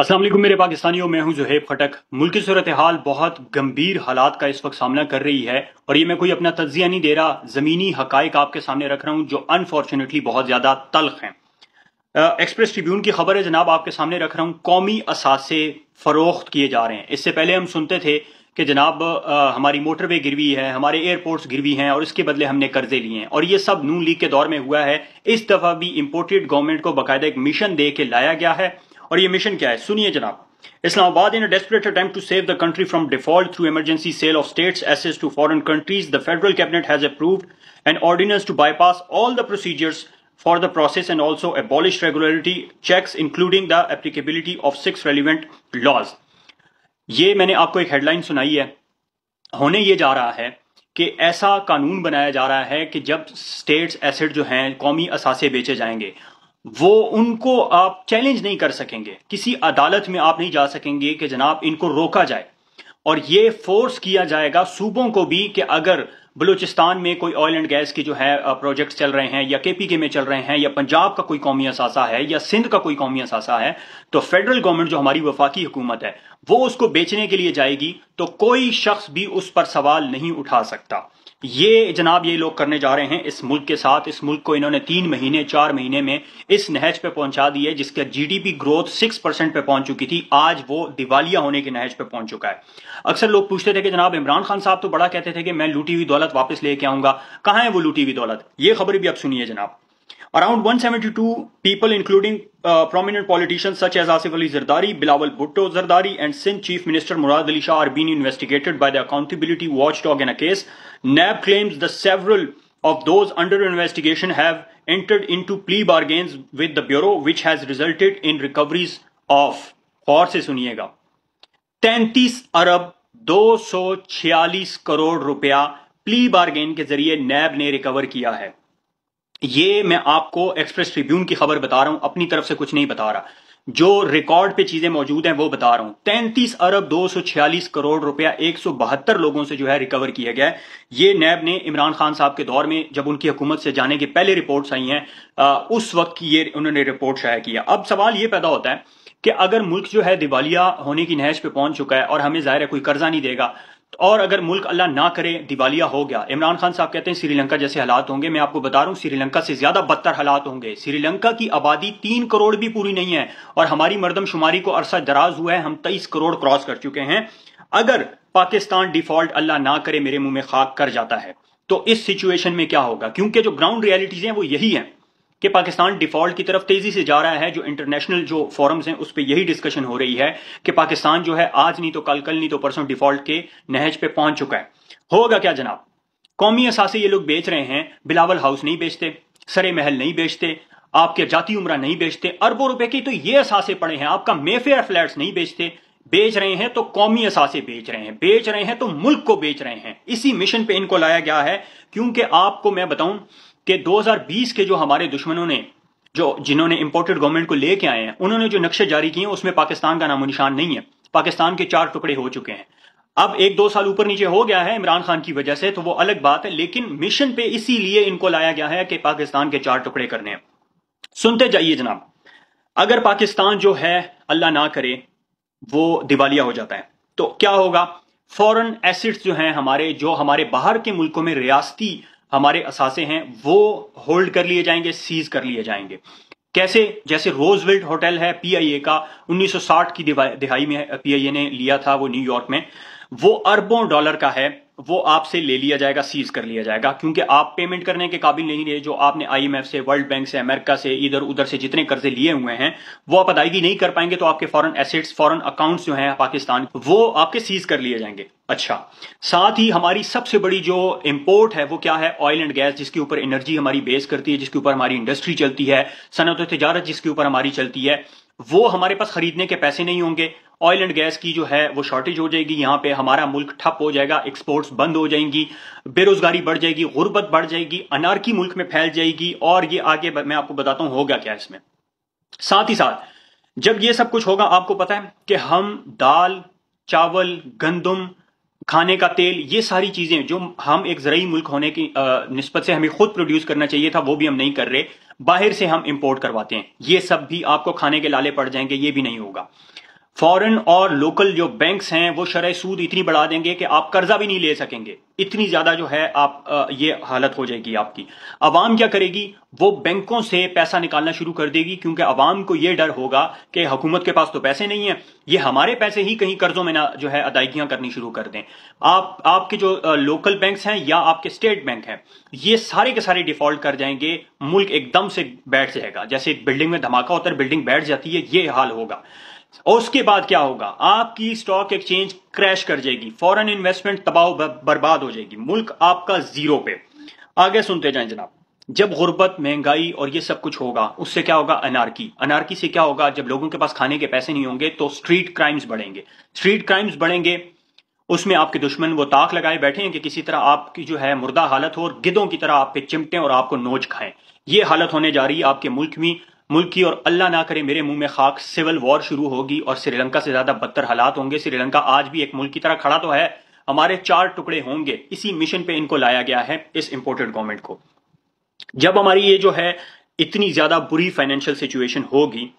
असलम मेरे पाकिस्तानियों मैं हूं जोहेब खटक मुल्क की सूरत हाल बहुत गंभीर हालात का इस वक्त सामना कर रही है और ये मैं कोई अपना तजिया नहीं दे रहा ज़मीनी हक आपके सामने रख रहा हूं जो अनफॉर्चुनेटली बहुत ज़्यादा तलख हैं एक्सप्रेस ट्रिब्यून की खबर है जनाब आपके सामने रख रहा हूं कौमी असासे फ़रोख्त किए जा रहे हैं इससे पहले हम सुनते थे कि जनाब आ, हमारी मोटरवे गिरवी है हमारे एयरपोर्ट्स गिरवी हैं और इसके बदले हमने कर्जे लिए हैं और ये सब नून लीग के दौर में हुआ है इस दफ़ा भी इम्पोर्टेड गवर्नमेंट को बाकायदा एक मिशन दे के लाया गया है और ये मिशन क्या है सुनिए जनाब Islamabad in desperate attempt to save the country from default through emergency sale of states एसेस to foreign countries the federal cabinet has approved an ordinance to bypass all the procedures for the process and also abolish regularity checks including the applicability of six relevant laws ये मैंने आपको एक headline सुनाई है होने ये जा रहा है कि ऐसा कानून बनाया जा रहा है कि जब स्टेट्स एसेट जो हैं कौमी असासे बेचे जाएंगे वो उनको आप चैलेंज नहीं कर सकेंगे किसी अदालत में आप नहीं जा सकेंगे कि जनाब इनको रोका जाए और ये फोर्स किया जाएगा सूबों को भी कि अगर बलूचिस्तान में कोई ऑयल एंड गैस की जो है प्रोजेक्ट्स चल रहे हैं या केपीके में चल रहे हैं या पंजाब का कोई कौमी असासा है या सिंध का कोई कौमी असासा है तो फेडरल गवर्नमेंट जो हमारी वफाकी हुकूमत है वो उसको बेचने के लिए जाएगी तो कोई शख्स भी उस पर सवाल नहीं उठा सकता ये जनाब ये लोग करने जा रहे हैं इस मुल्क के साथ इस मुल्क को इन्होंने तीन महीने चार महीने में इस नहज पे पहुंचा दी है जिसका जीडीपी ग्रोथ सिक्स परसेंट पे पहुंच चुकी थी आज वो दिवालिया होने के नहज पे पहुंच चुका है अक्सर लोग पूछते थे कि जनाब इमरान खान साहब तो बड़ा कहते थे कि मैं लूटी हुई दौलत वापस लेके आऊंगा कहां है वो लूटी हुई दौलत ये खबर भी आप सुनिए जनाब Around 172 people, including uh, prominent politicians such as Asif Ali Zardari, Bilawal Bhutto Zardari, and Sindh Chief Minister Murad Ali Shah are being investigated by the accountability watchdog in a case. NAB claims that several of those under investigation have entered into plea bargains with the bureau, which has resulted in recoveries of. और से सुनिएगा 33 अरब 246 करोड़ रुपया plea bargain के जरिए NAB ने recover किया है ये मैं आपको एक्सप्रेस ट्रिब्यून की खबर बता रहा हूं अपनी तरफ से कुछ नहीं बता रहा जो रिकॉर्ड पे चीजें मौजूद हैं वो बता रहा हूं तैंतीस अरब दो सौ छियालीस करोड़ रुपया एक सौ बहत्तर लोगों से जो है रिकवर किया गया है ये नैब ने इमरान खान साहब के दौर में जब उनकी हुकूमत से जाने के पहले रिपोर्ट्स आई हैं उस वक्त की ये उन्होंने रिपोर्ट शायद किया अब सवाल ये पैदा होता है कि अगर मुल्क जो है दिवालिया होने की नहज पे पहुंच चुका है और हमें जाहिर है कोई कर्जा नहीं देगा और अगर मुल्क अल्लाह ना करे दिवालिया हो गया इमरान खान साहब कहते हैं श्रीलंका जैसे हालात होंगे मैं आपको बता रहा हूं श्रीलंका से ज्यादा बदतर हालात होंगे श्रीलंका की आबादी तीन करोड़ भी पूरी नहीं है और हमारी मर्दमशुमारी को अरसा दराज हुआ है हम तेईस करोड़ क्रॉस कर चुके हैं अगर पाकिस्तान डिफॉल्ट अल्लाह ना करे मेरे मुंह में खाक कर जाता है तो इस सिचुएशन में क्या होगा क्योंकि जो ग्राउंड रियलिटीज हैं वो यही है कि पाकिस्तान डिफॉल्ट की तरफ तेजी से जा रहा है जो इंटरनेशनल जो फोरम्स हैं उस पर यही डिस्कशन हो रही है कि पाकिस्तान जो है आज नहीं तो कल कल नहीं तो परसों डिफॉल्ट के नहज पे पहुंच चुका है होगा क्या जनाब कौमी असासे ये लोग बेच रहे हैं बिलावल हाउस नहीं बेचते सरे महल नहीं बेचते आपके जाति उम्र नहीं बेचते अरबों रुपए की तो ये असासे पड़े हैं आपका मेफेयर फ्लैट नहीं बेचते बेच रहे हैं तो कौमी असासे बेच रहे हैं बेच रहे हैं तो मुल्क को बेच रहे हैं इसी मिशन पे इनको लाया गया है क्योंकि आपको मैं बताऊं कि 2020 के जो हमारे दुश्मनों ने जो जिन्होंने इंपोर्टेड गवर्नमेंट को लेके आए हैं उन्होंने जो नक्शे जारी किए हैं उसमें पाकिस्तान का नामो निशान नहीं है पाकिस्तान के चार टुकड़े हो चुके हैं अब एक दो साल ऊपर नीचे हो गया है इमरान खान की वजह से तो वो अलग बात है लेकिन मिशन पे इसीलिए इनको लाया गया है कि पाकिस्तान के चार टुकड़े करने हैं सुनते जाइए जनाब अगर पाकिस्तान जो है अल्लाह ना करे वो दिवालिया हो जाता है तो क्या होगा फॉरेन एसिड्स जो हैं हमारे जो हमारे बाहर के मुल्कों में रियासती हमारे असासे हैं वो होल्ड कर लिए जाएंगे सीज कर लिए जाएंगे कैसे जैसे रोजविल्ट होटल है पीआईए का 1960 की दिहाई में पीआईए ने लिया था वो न्यूयॉर्क में वो अरबों डॉलर का है वो आपसे ले लिया जाएगा सीज कर लिया जाएगा क्योंकि आप पेमेंट करने के काबिल नहीं रहे जो आपने आईएमएफ से वर्ल्ड बैंक से अमेरिका से इधर उधर से जितने कर्जे लिए हुए हैं वो आप अदायगी नहीं कर पाएंगे तो आपके फॉरन एसेट्स फॉरन अकाउंट्स जो हैं पाकिस्तान वो आपके सीज कर लिए जाएंगे अच्छा साथ ही हमारी सबसे बड़ी जो इंपोर्ट है वो क्या है ऑयल एंड गैस जिसके ऊपर एनर्जी हमारी बेस करती है जिसके ऊपर हमारी इंडस्ट्री चलती है सनत तजारत जिसके ऊपर हमारी चलती है वो हमारे पास खरीदने के पैसे नहीं होंगे ऑयल एंड गैस की जो है वो शॉर्टेज हो जाएगी यहाँ पे हमारा मुल्क ठप हो जाएगा एक्सपोर्ट्स बंद हो जाएंगी बेरोजगारी बढ़ जाएगी गुर्बत बढ़ जाएगी अनारकी मुल्क में फैल जाएगी और ये आगे मैं आपको बताता हूँ होगा क्या इसमें साथ ही साथ जब ये सब कुछ होगा आपको पता है कि हम दाल चावल गंदम खाने का तेल ये सारी चीज़ें जो हम एक ज़रूरी मुल्क होने की नस्बत से हमें खुद प्रोड्यूस करना चाहिए था वो भी हम नहीं कर रहे बाहर से हम इंपोर्ट करवाते हैं ये सब भी आपको खाने के लाले पड़ जाएंगे ये भी नहीं होगा फॉरेन और लोकल जो बैंक्स हैं वो शराय सूद इतनी बढ़ा देंगे कि आप कर्जा भी नहीं ले सकेंगे इतनी ज्यादा जो है आप ये हालत हो जाएगी आपकी अवाम क्या करेगी वो बैंकों से पैसा निकालना शुरू कर देगी क्योंकि अवाम को ये डर होगा कि हुकूमत के पास तो पैसे नहीं है ये हमारे पैसे ही कहीं कर्जों में ना जो है अदायगियां करनी शुरू कर दें आप आपके जो लोकल बैंक हैं या आपके स्टेट बैंक हैं ये सारे के सारे डिफॉल्ट कर जाएंगे मुल्क एकदम से बैठ जाएगा जैसे एक बिल्डिंग में धमाका होता है बिल्डिंग बैठ जाती है ये हाल होगा और उसके बाद क्या होगा आपकी स्टॉक एक्सचेंज क्रैश कर जाएगी फॉरेन इन्वेस्टमेंट तबाह बर्बाद हो जाएगी मुल्क आपका जीरो पे आगे सुनते जाए जनाब जब गुर्बत महंगाई और ये सब कुछ होगा उससे क्या होगा अनारकी अनारकी से क्या होगा जब लोगों के पास खाने के पैसे नहीं होंगे तो स्ट्रीट क्राइम्स बढ़ेंगे स्ट्रीट क्राइम्स बढ़ेंगे उसमें आपके दुश्मन वो ताक लगाए बैठे हैं कि किसी तरह आपकी जो है मुर्दा हालत हो और गिदों की तरह आप पे चिमटें और आपको नोच खाएं ये हालत होने जा रही है आपके मुल्क में मुल्क की और अल्लाह ना करे मेरे मुंह में खाक सिविल वॉर शुरू होगी और श्रीलंका से ज्यादा बदतर हालात होंगे श्रीलंका आज भी एक मुल्क की तरह खड़ा तो है हमारे चार टुकड़े होंगे इसी मिशन पे इनको लाया गया है इस इंपोर्टेड गवर्नमेंट को जब हमारी ये जो है इतनी ज्यादा बुरी फाइनेंशियल सिचुएशन होगी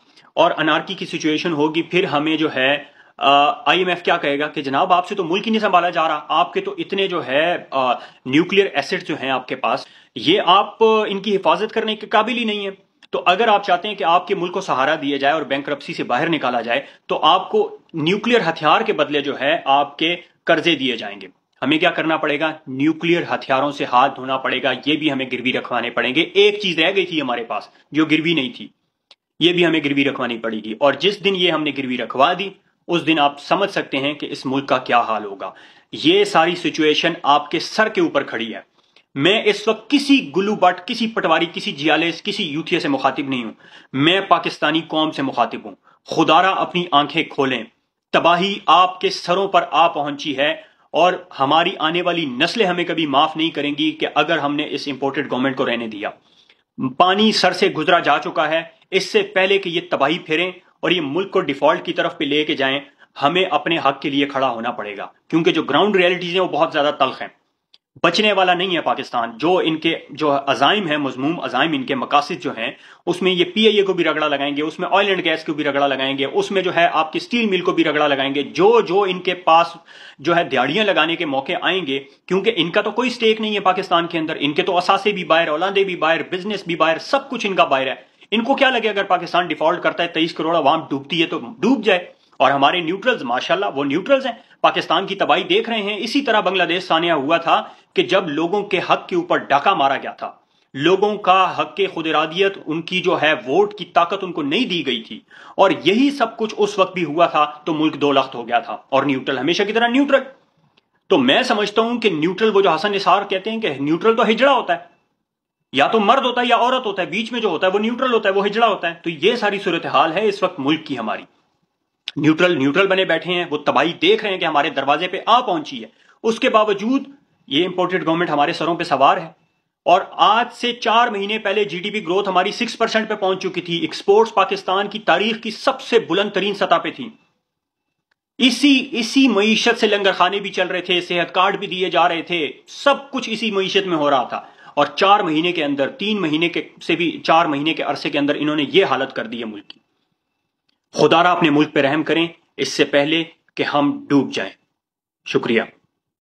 और अनारकी की सिचुएशन होगी फिर हमें जो है आईएमएफ क्या कहेगा कि जनाब आपसे तो मुल्क ही नहीं संभाला जा रहा आपके तो इतने जो है न्यूक्लियर एसेट जो हैं आपके पास ये आप इनकी हिफाजत करने के काबिल ही नहीं है तो अगर आप चाहते हैं कि आपके मुल्क को सहारा दिया जाए और बैंक से बाहर निकाला जाए तो आपको न्यूक्लियर हथियार के बदले जो है आपके कर्जे दिए जाएंगे हमें क्या करना पड़ेगा न्यूक्लियर हथियारों से हाथ धोना पड़ेगा ये भी हमें गिरवी रखवाने पड़ेंगे एक चीज रह गई थी हमारे पास जो गिरवी नहीं थी ये भी हमें गिरवी रखवानी पड़ेगी और जिस दिन ये हमने गिरवी रखवा दी उस दिन आप समझ सकते हैं कि इस मुल्क का क्या हाल होगा ये सारी सिचुएशन आपके सर के ऊपर खड़ी है मैं इस वक्त किसी गुल्लू बट किसी पटवारी किसी जियाले किसी यूथिया से मुखातिब नहीं हूं मैं पाकिस्तानी कौम से मुखातिब हूं खुदारा अपनी आंखें खोलें तबाही आपके सरों पर आ पहुंची है और हमारी आने वाली नस्लें हमें कभी माफ नहीं करेंगी कि अगर हमने इस इंपोर्टेड गवर्नमेंट को रहने दिया पानी सर से गुजरा जा चुका है इससे पहले कि ये तबाही फेरें और ये मुल्क को डिफॉल्ट की तरफ पे लेके जाएं हमें अपने हक के लिए खड़ा होना पड़ेगा क्योंकि जो ग्राउंड रियलिटीज हैं वो बहुत ज्यादा तल्ख हैं बचने वाला नहीं है पाकिस्तान जो इनके जो अजाइम है मजमूम अजाइम इनके मकासद जो हैं उसमें ये पी आई ए को भी रगड़ा लगाएंगे उसमें ऑयल एंड गैस को भी रगड़ा लगाएंगे उसमें जो है आपकी स्टील मिल को भी रगड़ा लगाएंगे जो जो इनके पास जो है दिहाड़ियां लगाने के मौके आएंगे क्योंकि इनका तो कोई स्टेक नहीं है पाकिस्तान के अंदर इनके तो असासे भी बाहर औलादे भी बाहर बिजनेस भी बाहर सब कुछ इनका बाहर है इनको क्या लगे अगर पाकिस्तान डिफॉल्ट करता है तेईस करोड़ अवाम डूबती है तो डूब जाए और हमारे न्यूट्रल्स माशाल्लाह वो न्यूट्रल्स हैं पाकिस्तान की तबाही देख रहे हैं इसी तरह बांग्लादेश सानिया हुआ था कि जब लोगों के हक के ऊपर डाका मारा गया था लोगों का हक के खुदरादियत उनकी जो है वोट की ताकत उनको नहीं दी गई थी और यही सब कुछ उस वक्त भी हुआ था तो मुल्क दो लख्त हो गया था और न्यूट्रल हमेशा की तरह न्यूट्रल तो मैं समझता हूं कि न्यूट्रल वो जो हसन निसार कहते हैं कि न्यूट्रल तो हिजड़ा होता है या तो मर्द होता है या औरत होता है बीच में जो होता है वो न्यूट्रल होता है वो हिजड़ा होता है तो ये सारी सूरत हाल है इस वक्त मुल्क की हमारी न्यूट्रल न्यूट्रल बने बैठे हैं वो तबाही देख रहे हैं कि हमारे दरवाजे पे आ पहुंची है उसके बावजूद ये इंपोर्टेड गवर्नमेंट हमारे सरों पे सवार है और आज से चार महीने पहले जीडीपी ग्रोथ हमारी सिक्स परसेंट पे पहुंच चुकी थी एक्सपोर्ट्स पाकिस्तान की तारीख की सबसे बुलंद तरीन सतह पे थी इसी इसी मीशत से लंगर खाने भी चल रहे थे सेहत कार्ड भी दिए जा रहे थे सब कुछ इसी मीशत में हो रहा था और चार महीने के अंदर तीन महीने के से भी चार महीने के अरसे के अंदर इन्होंने ये हालत कर दी है मुल्क की खुदारा अपने मुल्क पर रहम करें इससे पहले कि हम डूब जाएं शुक्रिया